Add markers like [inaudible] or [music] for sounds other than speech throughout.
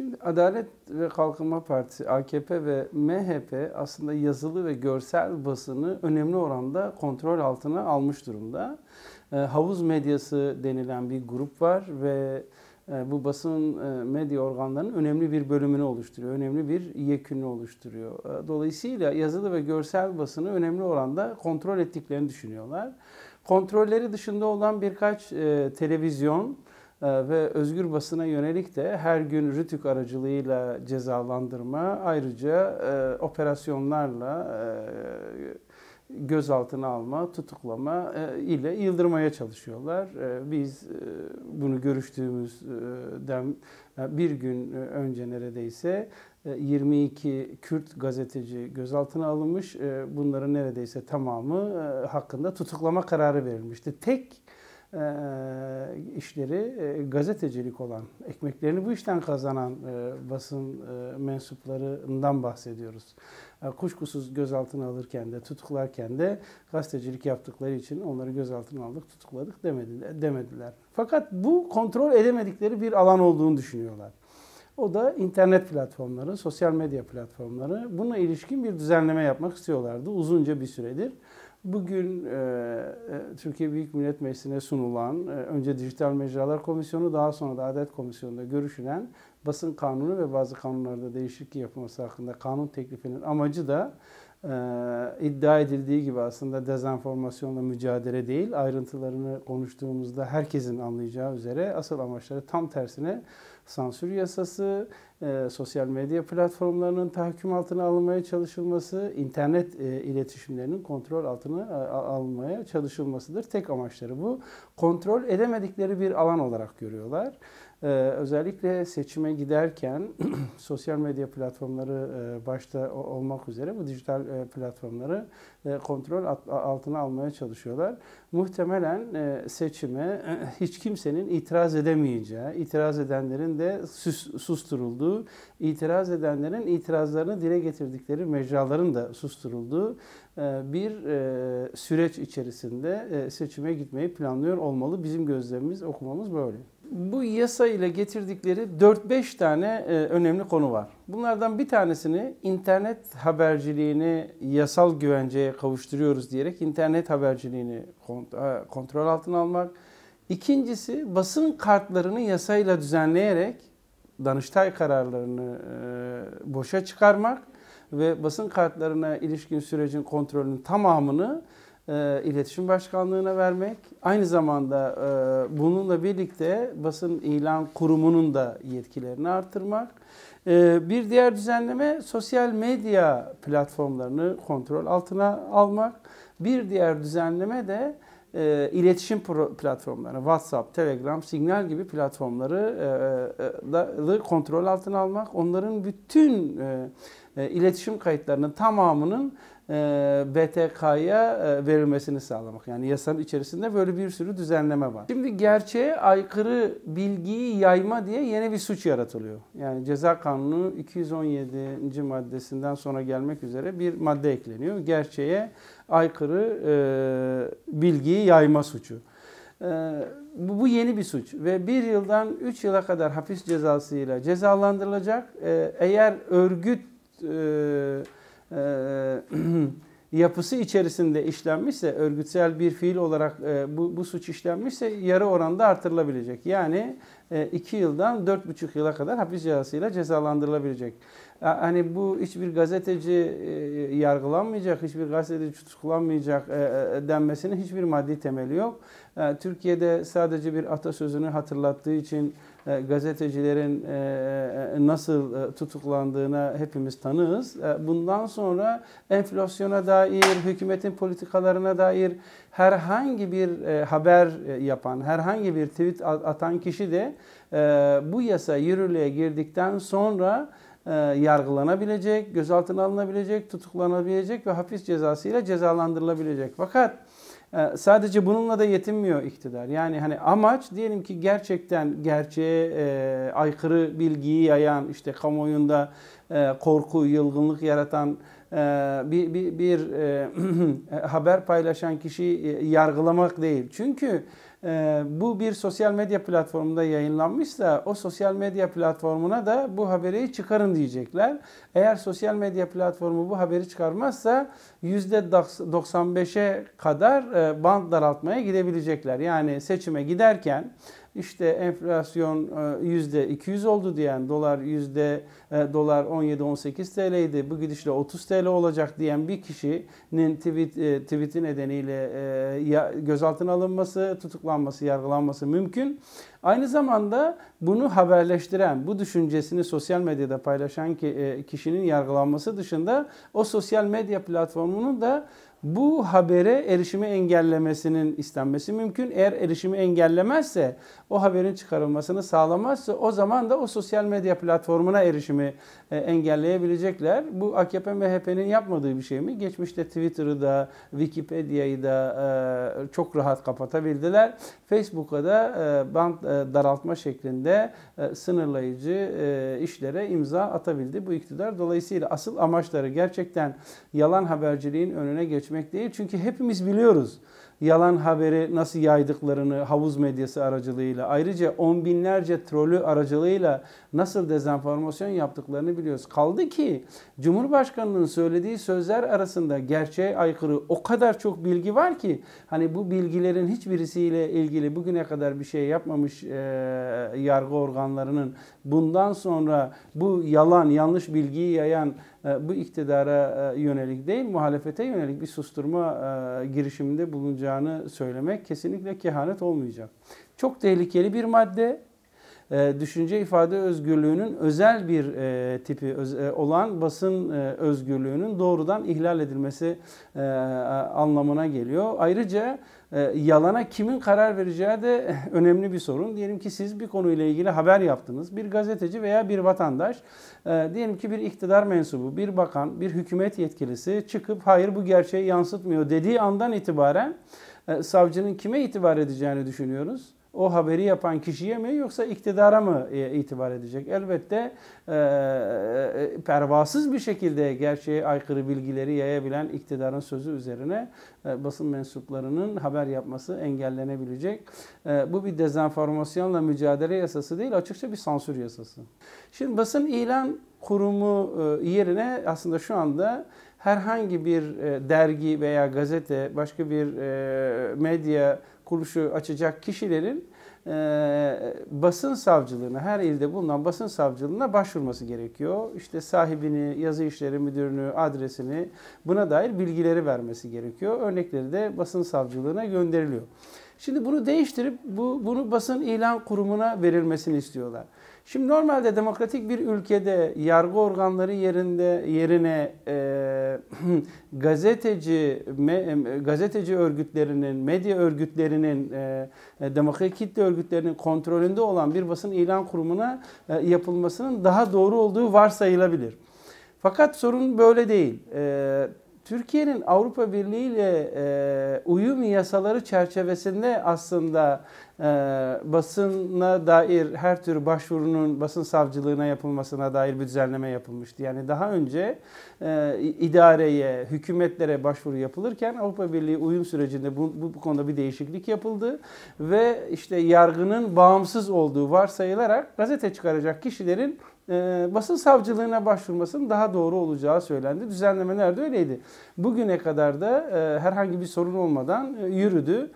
Şimdi Adalet ve Kalkınma Partisi, AKP ve MHP aslında yazılı ve görsel basını önemli oranda kontrol altına almış durumda. Ee, havuz medyası denilen bir grup var ve e, bu basın e, medya organlarının önemli bir bölümünü oluşturuyor, önemli bir yekünü oluşturuyor. Ee, dolayısıyla yazılı ve görsel basını önemli oranda kontrol ettiklerini düşünüyorlar. Kontrolleri dışında olan birkaç e, televizyon, ee, ve özgür basına yönelik de her gün RTÜK aracılığıyla cezalandırma, ayrıca e, operasyonlarla e, gözaltına alma, tutuklama e, ile yıldırmaya çalışıyorlar. E, biz e, bunu görüştüğümüzden e, e, bir gün e, önce neredeyse 22 e, Kürt gazeteci gözaltına alınmış. Bunların neredeyse tamamı hakkında tutuklama kararı verilmişti. Tek e, işleri e, gazetecilik olan, ekmeklerini bu işten kazanan e, basın e, mensuplarından bahsediyoruz. E, kuşkusuz gözaltına alırken de, tutuklarken de gazetecilik yaptıkları için onları gözaltına aldık, tutukladık demediler. demediler. Fakat bu kontrol edemedikleri bir alan olduğunu düşünüyorlar. O da internet platformları, sosyal medya platformları. Buna ilişkin bir düzenleme yapmak istiyorlardı uzunca bir süredir. Bugün e, e, Türkiye Büyük Millet Meclisi'ne sunulan, e, önce Dijital Mecralar Komisyonu, daha sonra da Adalet Komisyonu'nda görüşülen basın kanunu ve bazı kanunlarda değişiklik yapılması hakkında kanun teklifinin amacı da ee, iddia edildiği gibi aslında dezenformasyonla mücadele değil, ayrıntılarını konuştuğumuzda herkesin anlayacağı üzere asıl amaçları tam tersine sansür yasası, e, sosyal medya platformlarının tahakküm altına alınmaya çalışılması, internet e, iletişimlerinin kontrol altına e, alınmaya çalışılmasıdır. Tek amaçları bu. Kontrol edemedikleri bir alan olarak görüyorlar. Ee, özellikle seçime giderken [clears throat] sosyal medya platformları e, başta o, olmak üzere bu dijital e, platformları e, kontrol at, altına almaya çalışıyorlar. Muhtemelen e, seçime e, [clears throat] hiç kimsenin itiraz edemeyeceği, itiraz edenlerin de sus, susturulduğu, itiraz edenlerin itirazlarını dile getirdikleri mecraların da susturulduğu e, bir e, süreç içerisinde e, seçime gitmeyi planlıyor olmalı. Bizim gözlemimiz, okumamız böyle bu yasa ile getirdikleri 4-5 tane e, önemli konu var. Bunlardan bir tanesini internet haberciliğini yasal güvenceye kavuşturuyoruz diyerek internet haberciliğini e, kontrol altına almak. İkincisi basın kartlarını yasayla düzenleyerek Danıştay kararlarını e, boşa çıkarmak ve basın kartlarına ilişkin sürecin kontrolünün tamamını e, İletişim Başkanlığı'na vermek, aynı zamanda e, bununla birlikte basın ilan kurumunun da yetkilerini artırmak. E, bir diğer düzenleme sosyal medya platformlarını kontrol altına almak. Bir diğer düzenleme de e, iletişim platformları, WhatsApp, Telegram, Signal gibi platformları e, e da, kontrol altına almak, onların bütün e, e, iletişim kayıtlarının tamamının BTK'ya e, e, verilmesini sağlamak. Yani yasanın içerisinde böyle bir sürü düzenleme var. Şimdi gerçeğe aykırı bilgiyi yayma diye yeni bir suç yaratılıyor. Yani ceza kanunu 217. maddesinden sonra gelmek üzere bir madde ekleniyor. Gerçeğe aykırı e, bilgiyi yayma suçu. E, bu yeni bir suç ve bir yıldan üç yıla kadar hapis cezasıyla cezalandırılacak. E, eğer örgüt e, [clears throat] yapısı içerisinde işlenmişse, örgütsel bir fiil olarak e, bu, bu suç işlenmişse yarı oranda artırılabilecek. Yani 2 e, yıldan 4,5 yıla kadar hapis cezasıyla cezalandırılabilecek. A, hani bu hiçbir gazeteci e, yargılanmayacak, hiçbir gazeteci tutuklanmayacak e, denmesinin hiçbir maddi temeli yok. E, Türkiye'de sadece bir atasözünü hatırlattığı için e, gazetecilerin e, e, nasıl tutuklandığına hepimiz tanığız. Bundan sonra enflasyona dair, hükümetin politikalarına dair herhangi bir haber yapan, herhangi bir tweet atan kişi de bu yasa yürürlüğe girdikten sonra yargılanabilecek, gözaltına alınabilecek, tutuklanabilecek ve hapis cezasıyla cezalandırılabilecek. Fakat ee, sadece bununla da yetinmiyor iktidar. Yani hani amaç diyelim ki gerçekten gerçeğe e, aykırı bilgiyi yayan, işte kamuoyunda e, korku, yılgınlık yaratan e, bir, bir, bir e, [clears throat] e haber paylaşan kişiyi e, yargılamak değil. Çünkü e, bu bir sosyal medya platformunda yayınlanmışsa o sosyal medya platformuna da bu haberi çıkarın diyecekler. Eğer sosyal medya platformu bu haberi çıkarmazsa %95'e kadar e, band daraltmaya gidebilecekler. Yani seçime giderken işte enflasyon e, yüzde 200 oldu diyen, dolar yüzde e, dolar 17-18 TL idi bu gidişle 30 TL olacak diyen bir kişinin tweet, e, tweet'i nedeniyle gözaltına alınması, tutuklanması, yargılanması mümkün. Aynı zamanda bunu haberleştiren, bu düşüncesini sosyal medyada paylaşan kişinin yargılanması dışında o sosyal medya platformunun da bu habere erişimi engellemesinin istenmesi mümkün. Eğer erişimi engellemezse, o haberin çıkarılmasını sağlamazsa o zaman da o sosyal medya platformuna erişimi e, engelleyebilecekler. Bu AKP MHP'nin yapmadığı bir şey mi? Geçmişte Twitter'ı da, Wikipedia'yı da e, çok rahat kapatabildiler. Facebook'a da e, band daraltma şeklinde sınırlayıcı işlere imza atabildi bu iktidar. Dolayısıyla asıl amaçları gerçekten yalan haberciliğin önüne geçmek geçmek değil. Çünkü hepimiz biliyoruz yalan haberi nasıl yaydıklarını havuz medyası aracılığıyla ayrıca on binlerce trolü aracılığıyla nasıl dezenformasyon yaptıklarını biliyoruz. Kaldı ki Cumhurbaşkanı'nın söylediği sözler arasında gerçeğe aykırı o kadar çok bilgi var ki hani bu bilgilerin hiçbirisiyle ilgili bugüne kadar bir şey yapmamış e, yargı organlarının bundan sonra bu yalan yanlış bilgiyi yayan e, bu iktidara e, yönelik değil muhalefete yönelik bir susturma e, girişiminde bulunacağını söylemek kesinlikle kehanet olmayacak. Çok tehlikeli bir madde ee, düşünce ifade özgürlüğünün özel bir e, tipi e, olan basın e, özgürlüğünün doğrudan ihlal edilmesi anlamına geliyor. Ayrıca yalana kimin karar vereceği de [laughs] önemli bir sorun. Diyelim ki siz bir konuyla ilgili haber yaptınız. Bir gazeteci veya bir vatandaş, diyelim ki bir iktidar mensubu, bir bakan, bir hükümet yetkilisi çıkıp hayır bu gerçeği yansıtmıyor dediği andan itibaren savcının kime itibar edeceğini düşünüyoruz o haberi yapan kişiye mi yoksa iktidara mı e, itibar edecek? Elbette e, e, pervasız bir şekilde gerçeğe aykırı bilgileri yayabilen iktidarın sözü üzerine e, basın mensuplarının haber yapması engellenebilecek. E, bu bir dezenformasyonla mücadele yasası değil, açıkça bir sansür yasası. Şimdi basın ilan kurumu e, yerine aslında şu anda herhangi bir dergi veya gazete, başka bir medya kuruluşu açacak kişilerin e, basın savcılığına, her ilde bulunan basın savcılığına başvurması gerekiyor. İşte sahibini, yazı işleri müdürünü, adresini buna dair bilgileri vermesi gerekiyor. Örnekleri de basın savcılığına gönderiliyor. Şimdi bunu değiştirip bu, bunu basın ilan kurumuna verilmesini istiyorlar. Şimdi normalde demokratik bir ülkede yargı organları yerinde yerine e, ee, [clears throat] gazeteci me, gazeteci örgütlerinin, medya örgütlerinin, e, e, demokratik kitle örgütlerinin kontrolünde olan bir basın ilan kurumuna e, yapılmasının daha doğru olduğu varsayılabilir. Fakat sorun böyle değil. E, Türkiye'nin Avrupa Birliği ile e, uyum yasaları çerçevesinde aslında ee, basına dair her tür başvurunun basın savcılığına yapılmasına dair bir düzenleme yapılmıştı. Yani daha önce e, idareye, hükümetlere başvuru yapılırken Avrupa Birliği uyum sürecinde bu, bu, bu konuda bir değişiklik yapıldı ve işte yargının bağımsız olduğu varsayılarak gazete çıkaracak kişilerin e, basın savcılığına başvurmasının daha doğru olacağı söylendi. Düzenlemeler de öyleydi. Bugüne kadar da e, herhangi bir sorun olmadan e, yürüdü.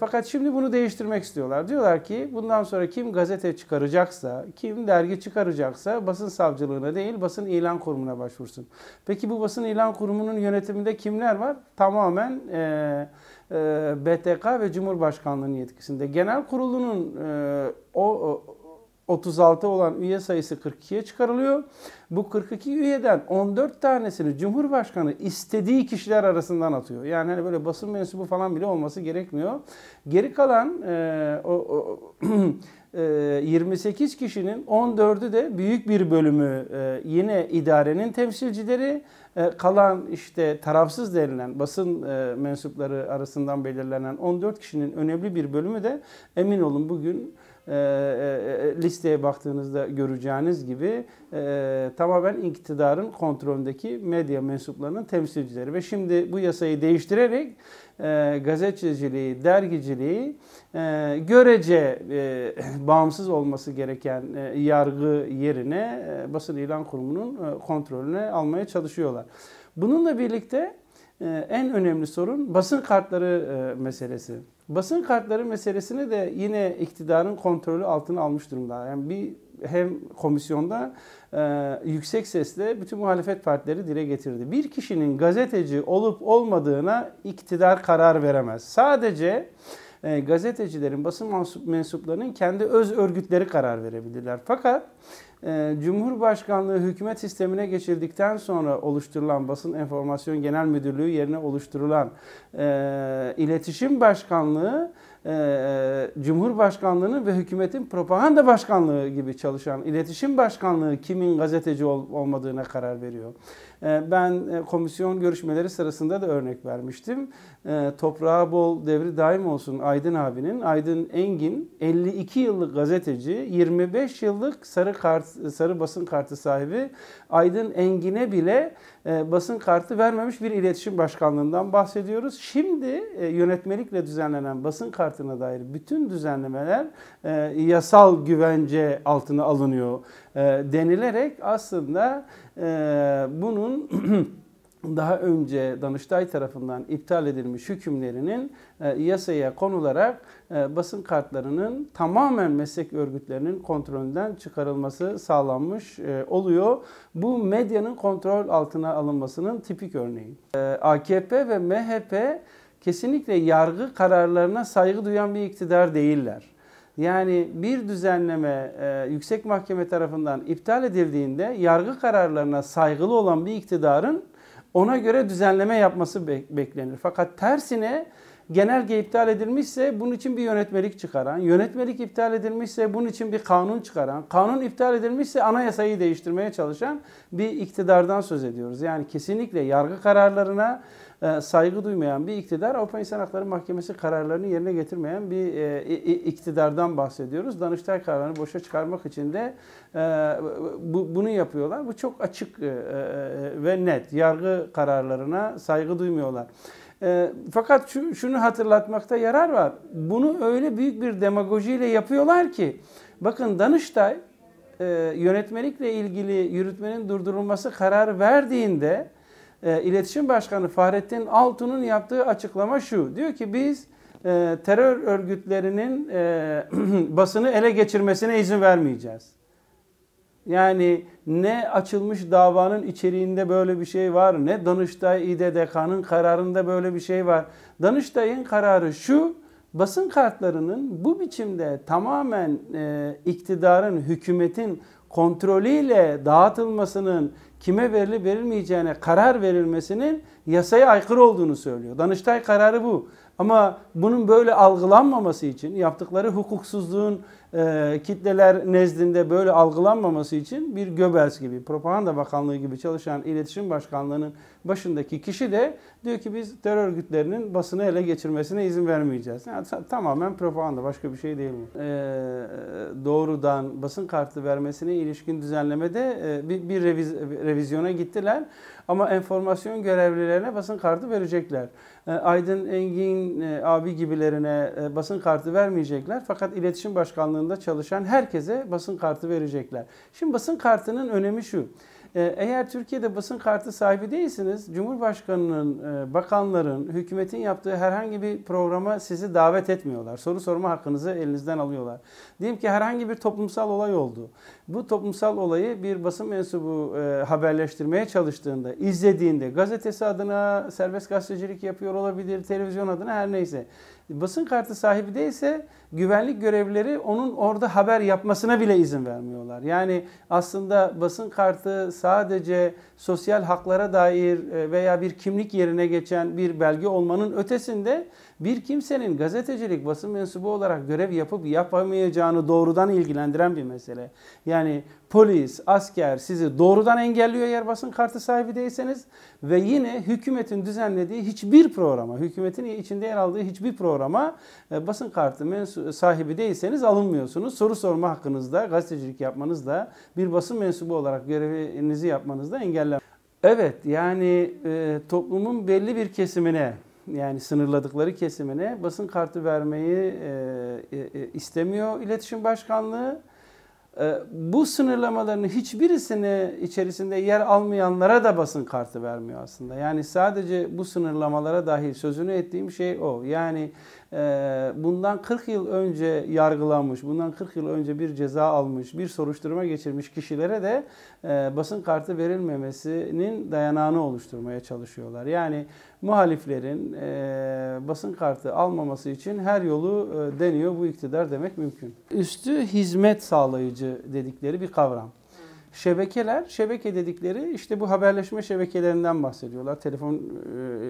fakat şimdi bunu değiştirmek istiyorlar. Diyorlar ki bundan sonra kim gazete çıkaracaksa, kim dergi çıkaracaksa basın savcılığına değil basın ilan kurumuna başvursun. Peki bu basın ilan kurumunun yönetiminde kimler var? Tamamen e, e, BTK ve Cumhurbaşkanlığı'nın yetkisinde. Genel kurulunun e, o, o 36 olan üye sayısı 42'ye çıkarılıyor. Bu 42 üyeden 14 tanesini Cumhurbaşkanı istediği kişiler arasından atıyor. Yani hani böyle basın mensubu falan bile olması gerekmiyor. Geri kalan e, o, o [clears throat] e, 28 kişinin 14'ü de büyük bir bölümü e, yine idarenin temsilcileri e, kalan işte tarafsız denilen basın e, mensupları arasından belirlenen 14 kişinin önemli bir bölümü de emin olun bugün e, e, e, listeye baktığınızda göreceğiniz gibi tamamen iktidarın kontrolündeki medya mensuplarının temsilcileri. Ve şimdi bu yasayı değiştirerek gazeteciliği, dergiciliği görece bağımsız olması gereken yargı yerine basın ilan kurumunun e, kontrolüne almaya çalışıyorlar. Bununla birlikte en önemli sorun basın kartları meselesi. Basın kartları meselesini de yine iktidarın kontrolü altına almış durumda. Yani bir hem komisyonda e, yüksek sesle bütün muhalefet partileri dile getirdi. Bir kişinin gazeteci olup olmadığına iktidar karar veremez. Sadece e, gazetecilerin, basın mensuplarının kendi öz örgütleri karar verebilirler. Fakat e, Cumhurbaşkanlığı hükümet sistemine geçirdikten sonra oluşturulan basın enformasyon genel müdürlüğü yerine oluşturulan e, iletişim başkanlığı e, e Cumhurbaşkanlığı'nın ve hükümetin propaganda başkanlığı gibi çalışan iletişim başkanlığı kimin gazeteci olmadığına karar veriyor. Ee, ben e, komisyon görüşmeleri sırasında da örnek vermiştim. Ee, toprağa bol devri daim olsun Aydın abinin. Aydın Engin 52 yıllık gazeteci, 25 yıllık sarı kart, sarı basın kartı sahibi. Aydın Engin'e bile e, basın kartı vermemiş bir iletişim başkanlığından bahsediyoruz. Şimdi e, yönetmelikle düzenlenen basın kartına dair bütün düzenlemeler yasal güvence altına alınıyor. E, denilerek aslında e, bunun [clears throat] daha önce Danıştay tarafından iptal edilmiş hükümlerinin e, yasaya konularak basın kartlarının tamamen meslek örgütlerinin kontrolünden çıkarılması sağlanmış oluyor. Bu medyanın kontrol altına alınmasının tipik örneği. AKP ve MHP kesinlikle yargı kararlarına saygı duyan bir iktidar değiller. Yani bir düzenleme e, yüksek mahkeme tarafından iptal edildiğinde yargı kararlarına saygılı olan bir iktidarın ona göre düzenleme yapması bek- beklenir. Fakat tersine genelge iptal edilmişse bunun için bir yönetmelik çıkaran, yönetmelik iptal edilmişse bunun için bir kanun çıkaran, kanun iptal edilmişse anayasayı değiştirmeye çalışan bir iktidardan söz ediyoruz. Yani kesinlikle yargı kararlarına e, saygı duymayan bir iktidar, Avrupa İnsan Hakları Mahkemesi kararlarını yerine getirmeyen bir e, iktidardan bahsediyoruz. Danıştay kararlarını boşa çıkarmak için de e, bunu yapıyorlar. Bu çok açık ve net. Yargı kararlarına saygı duymuyorlar. E, fakat şu, şunu hatırlatmakta yarar var. Bunu öyle büyük bir demagojiyle yapıyorlar ki bakın Danıştay e, yönetmelikle ilgili yürütmenin durdurulması kararı verdiğinde e, İletişim Başkanı Fahrettin Altun'un yaptığı açıklama şu. Diyor ki biz e, terör örgütlerinin e, [clears throat] basını ele geçirmesine izin vermeyeceğiz. Yani ne açılmış davanın içeriğinde böyle bir şey var ne Danıştay İDDK'nın kararında böyle bir şey var. Danıştay'ın kararı şu basın kartlarının bu biçimde tamamen e, iktidarın, hükümetin kontrolüyle dağıtılmasının kime verilip verilmeyeceğine karar verilmesinin yasaya aykırı olduğunu söylüyor. Danıştay kararı bu. Ama bunun böyle algılanmaması için yaptıkları hukuksuzluğun e, kitleler nezdinde böyle algılanmaması için bir Göbels gibi, Propaganda Bakanlığı gibi çalışan iletişim Başkanlığı'nın başındaki kişi de diyor ki biz terör örgütlerinin basını ele geçirmesine izin vermeyeceğiz. Yani, tamamen propaganda başka bir şey değil mi? E, doğrudan basın kartı vermesine ilişkin düzenlemede e, bir, bir reviz, revizyona gittiler. Ama enformasyon görevlilerine basın kartı verecekler. E, Aydın Engin e, abi gibilerine e, basın kartı vermeyecekler. Fakat iletişim başkanlığında çalışan herkese basın kartı verecekler. Şimdi basın kartının önemi şu. Ee, eğer Türkiye'de basın kartı sahibi değilsiniz, Cumhurbaşkanı'nın, e, bakanların, hükümetin yaptığı herhangi bir programa sizi davet etmiyorlar. Soru sorma hakkınızı elinizden alıyorlar. Diyelim ki herhangi bir toplumsal olay oldu. Bu toplumsal olayı bir basın mensubu e, haberleştirmeye çalıştığında, izlediğinde, gazetesi adına serbest gazetecilik yapıyor olabilir, televizyon adına her neyse. Basın kartı sahibi değilse güvenlik görevlileri onun orada haber yapmasına bile izin vermiyorlar. Yani aslında basın kartı sadece sosyal haklara dair e, veya bir kimlik yerine geçen bir belge olmanın ötesinde bir kimsenin gazetecilik basın mensubu olarak görev yapıp yapamayacağını doğrudan ilgilendiren bir mesele. Yani polis, asker sizi doğrudan engelliyor eğer basın kartı sahibi değilseniz ve yine hükümetin düzenlediği hiçbir programa, hükümetin içinde yer aldığı hiçbir programa e, basın kartı mensubu sahibi değilseniz alınmıyorsunuz. Soru sorma hakkınız da, gazetecilik yapmanız da, bir basın mensubu olarak görevinizi yapmanız da engeller. Evet yani e, toplumun belli bir kesimine yani sınırladıkları kesimine basın kartı vermeyi e, e, e istemiyor İletişim Başkanlığı. E, bu sınırlamaların hiçbirisini içerisinde yer almayanlara da basın kartı vermiyor aslında. Yani sadece bu sınırlamalara dahil sözünü ettiğim şey o. Yani ee, bundan 40 yıl önce yargılanmış, bundan 40 yıl önce bir ceza almış, bir soruşturma geçirmiş kişilere de e, basın kartı verilmemesinin dayanağını oluşturmaya çalışıyorlar. Yani muhaliflerin e, basın kartı almaması için her yolu e, deniyor bu iktidar demek mümkün. Üstü hizmet sağlayıcı dedikleri bir kavram. Şebekeler, şebeke dedikleri işte bu haberleşme şebekelerinden bahsediyorlar. Telefon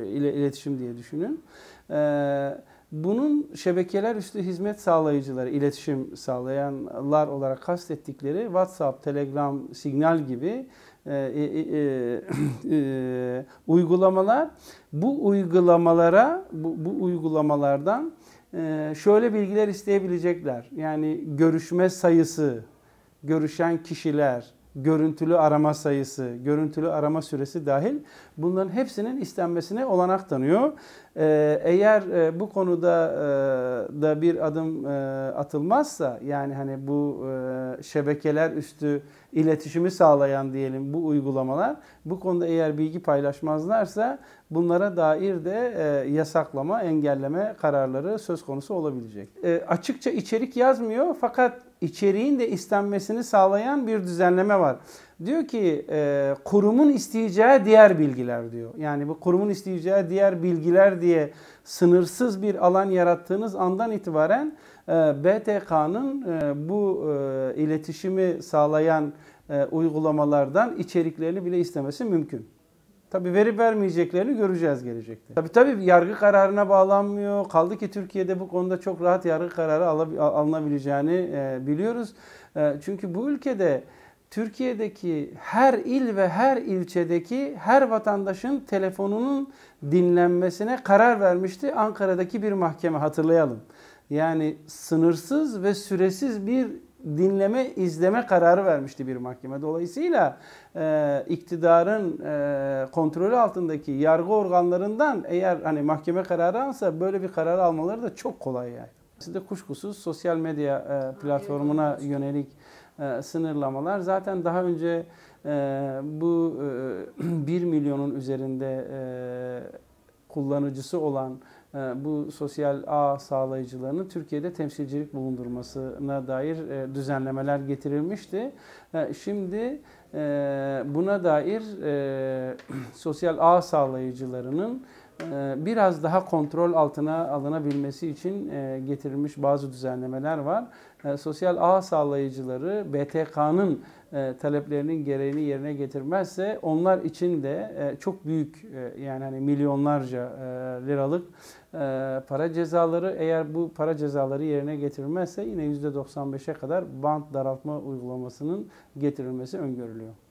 ile iletişim diye düşünün. Ee, bunun şebekeler üstü hizmet sağlayıcıları, iletişim sağlayanlar olarak kastettikleri WhatsApp, Telegram, Signal gibi e, e, e, e, [clears throat] e uygulamalar bu uygulamalara, bu, bu uygulamalardan e, şöyle bilgiler isteyebilecekler. Yani görüşme sayısı, görüşen kişiler, görüntülü arama sayısı, görüntülü arama süresi dahil bunların hepsinin istenmesine olanak tanıyor. Ee, eğer e, bu konuda e, da bir adım e, atılmazsa yani hani bu şebekeler üstü iletişimi sağlayan diyelim bu uygulamalar bu konuda eğer bilgi paylaşmazlarsa bunlara dair de yasaklama, engelleme kararları söz konusu olabilecek. açıkça içerik yazmıyor fakat içeriğin de istenmesini sağlayan bir düzenleme var. Diyor ki e, kurumun isteyeceği diğer bilgiler diyor. Yani bu kurumun isteyeceği diğer bilgiler diye sınırsız bir alan yarattığınız andan itibaren e, BTK'nın e, bu e, iletişimi sağlayan e, uygulamalardan içeriklerini bile istemesi mümkün. Tabii verip vermeyeceklerini göreceğiz gelecekte. Tabii tabii yargı kararına bağlanmıyor. Kaldı ki Türkiye'de bu konuda çok rahat yargı kararı alınabileceğini e, biliyoruz. E, çünkü bu ülkede Türkiye'deki her il ve her ilçedeki her vatandaşın telefonunun dinlenmesine karar vermişti Ankara'daki bir mahkeme hatırlayalım. Yani sınırsız ve süresiz bir dinleme, izleme kararı vermişti bir mahkeme. Dolayısıyla e, iktidarın e, kontrolü altındaki yargı organlarından eğer hani mahkeme kararı alsa böyle bir karar almaları da çok kolay yani. Size kuşkusuz sosyal medya e, platformuna yönelik e, sınırlamalar zaten daha önce e, bu e, 1 [clears throat] milyonun üzerinde e, kullanıcısı olan ee, bu sosyal ağ sağlayıcılarının Türkiye'de temsilcilik bulundurmasına dair e, düzenlemeler getirilmişti. Ee, şimdi e, buna dair e, [clears throat] sosyal ağ sağlayıcılarının ee, biraz daha kontrol altına alınabilmesi için e, getirilmiş bazı düzenlemeler var. Ee, sosyal ağ sağlayıcıları BTK'nın e, taleplerinin gereğini yerine getirmezse onlar için de e, çok büyük yani hani milyonlarca liralık para cezaları eğer bu para cezaları yerine getirilmezse yine %95'e kadar band daraltma uygulamasının getirilmesi öngörülüyor.